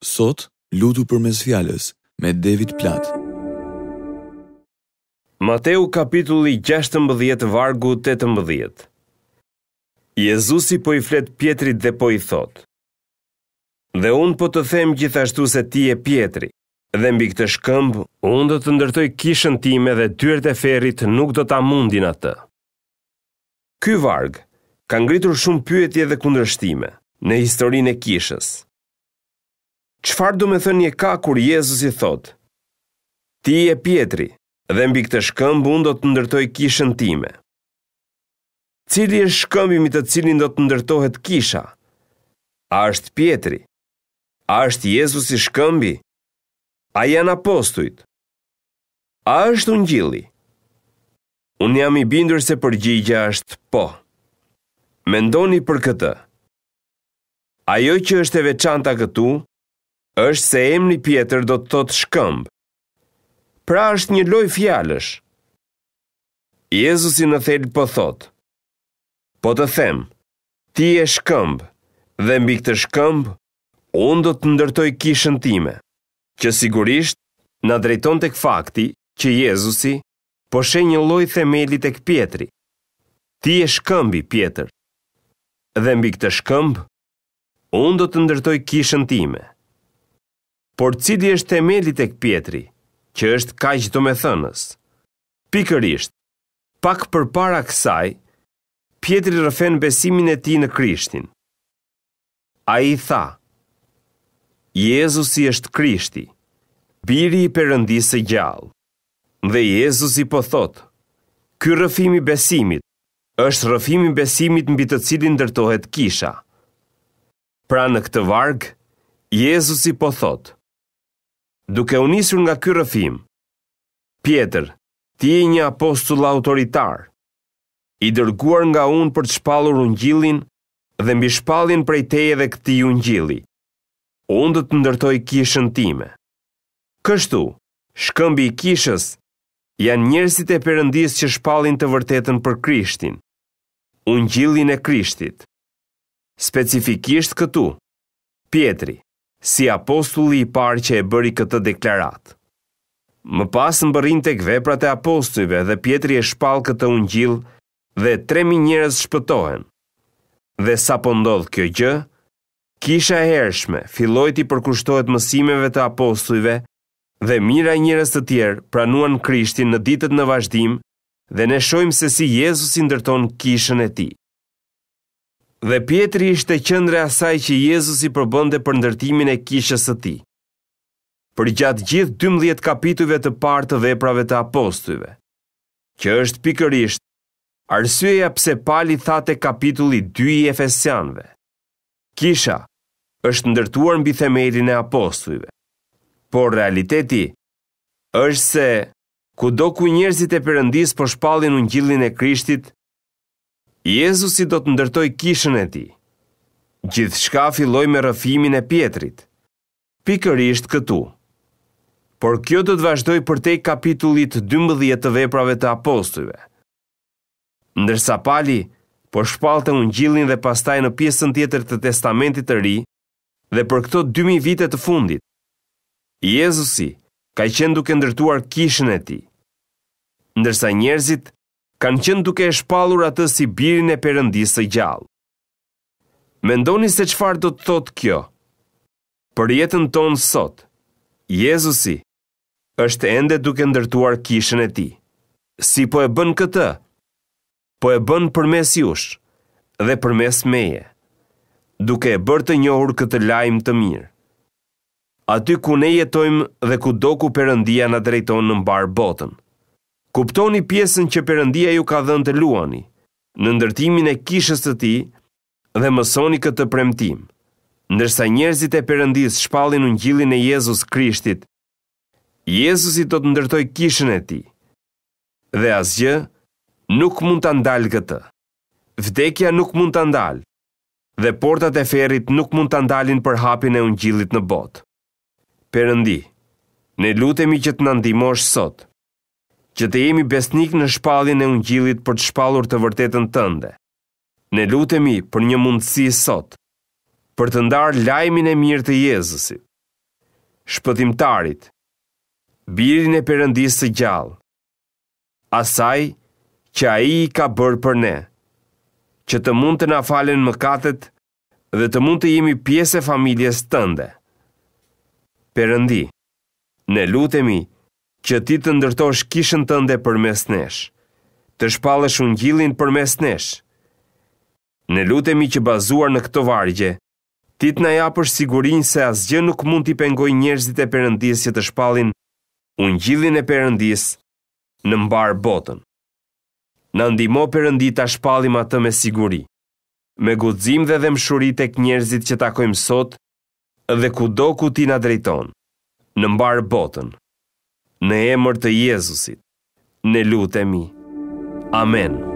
Sot, lutu për mes fjales me David Plat. Mateu kapitulli 16 vargu 18 Jezusi po i flet pjetrit dhe po i thot Dhe unë po të them gjithashtu se ti e pjetri Dhe mbi këtë shkëmb, unë do të ndërtoj kishën time dhe tyrët e ferit nuk do ta mundin atë Ky varg, ka ngritur shumë pyetje dhe kundrështime në historinë e kishës. Qfar du me thënje ka kur Jezus i thot? Ti e pjetri, dhe mbi këtë shkëmb unë do të ndërtoj kishën time. Cili është shkëmbi mi të cilin do të ndërtohet kisha? A është pjetri? A është Jezus i shkëmbi? A janë apostujt? A është unë gjili? Unë jam i bindur se përgjigja është po. Mendoni për këtë. Ajo që është e veçanta këtu, është se emri Pjetër do të thotë shkëmb. Pra është një lloj fjalësh. Jezusi në thel po thotë. Po të them, ti je shkëmb dhe mbi këtë shkëmb unë do të ndërtoj kishën time. Që sigurisht na drejton tek fakti që Jezusi po sheh një lloj themeli tek Pjetri. Ti je shkëmbi Pjetër. Dhe mbi këtë shkëmb unë do të ndërtoj kishën time por cili është themeli tek Pietri, që është kaq domethënës. me thënës. Pikërisht, pak për para kësaj, pjetri rëfen besimin e ti në krishtin. A i tha, Jezusi është krishti, biri i përëndisë gjallë. Dhe Jezusi po thotë, ky rëfimi besimit, është rëfimi besimit mbi të cilin dërtohet kisha. Pra në këtë vargë, Jezusi po thotë, duke unisur nga ky rëfim. Pjetër, ti je një apostull autoritar, i dërguar nga unë për të shpalur ungjillin dhe mbi shpallin prej teje dhe këtij ungjilli. Unë do të ndërtoj kishën time. Kështu, shkëmbi i kishës janë njerëzit e Perëndisë që shpallin të vërtetën për Krishtin, ungjillin e Krishtit. Specifikisht këtu, Pietri si apostulli i parë që e bëri këtë deklarat. Më pas në bërin të kveprat e apostujve dhe pjetri e shpal këtë ungjil dhe tremi njërës shpëtohen. Dhe sa po ndodhë kjo gjë, kisha e hershme filloj të përkushtohet mësimeve të apostujve dhe mira njërës të tjerë pranuan krishtin në ditët në vazhdim dhe ne shojmë se si Jezus i ndërton kishën e ti dhe Pietri ishte qëndre asaj që Jezus i përbënde për ndërtimin e kishës të ti. Për gjatë gjithë 12 kapitujve të partë të veprave të apostujve, që është pikërisht arsyeja pse pali thate kapitulli 2 i Efesianve. Kisha është ndërtuar mbi themelin e apostujve. Por realiteti është se kudo ku njerëzit e përëndis po shpallin ungjillin e Krishtit, Jezusi do të ndërtoj kishën e ti. Gjithë shka filloj me rëfimin e pjetrit. Pikërisht këtu. Por kjo do të vazhdoj për te kapitullit 12 të veprave të apostujve. Ndërsa pali, po shpalë të ungjilin dhe pastaj në pjesën tjetër të testamentit të ri, dhe për këto 2000 vite të fundit. Jezusi ka qenë duke ndërtuar kishën e ti. Ndërsa njerëzit kanë qenë duke e shpalur atë si birin e përëndisë e gjallë. Mendoni se qëfar do të thotë kjo. Për jetën tonë sot, Jezusi është ende duke ndërtuar kishën e ti. Si po e bën këtë, po e bën për mes jush dhe për mes meje, duke e bërë të njohur këtë lajmë të mirë. Aty ku ne jetojmë dhe ku do ku përëndia në drejtonë në mbarë botën kuptoni pjesën që përëndia ju ka dhënë të luani, në ndërtimin e kishës të ti dhe mësoni këtë premtim. Ndërsa njerëzit e përëndis shpalin unë e Jezus Krishtit, Jezusi do të ndërtoj kishën e ti, dhe asgjë nuk mund të ndalë këtë. Vdekja nuk mund të ndalë, dhe portat e ferit nuk mund të ndalin për hapin e unë në botë. Perëndi, ne lutemi që të nëndimosh sotë që të jemi besnik në shpallin e ungjillit për të shpallur të vërtetën tënde. Ne lutemi për një mundësi sot, për të ndarë lajmin e mirë të Jezusit. Shpëtimtarit, birin e Perëndisë të gjallë, asaj që ai i ka bërë për ne, që të mund të na falen mëkatet dhe të mund të jemi pjesë e familjes tënde. Perëndi, ne lutemi që ti të ndërtosh kishën të përmes për mes nesh, të shpallësh unë përmes për mes nesh. Në lutemi që bazuar në këto vargje, ti të na ja për sigurin se asgjë nuk mund t'i pengoj njerëzit e përëndis që të shpallin unë e përëndis në mbar botën. Në ndimo Perëndi ta shpallim atë me siguri, me gudzim dhe dhe tek e njerëzit që takojmë sot dhe ku do ku ti na drejton, në mbar botën në emër të Jezusit, në lutë e mi. Amen. Amen.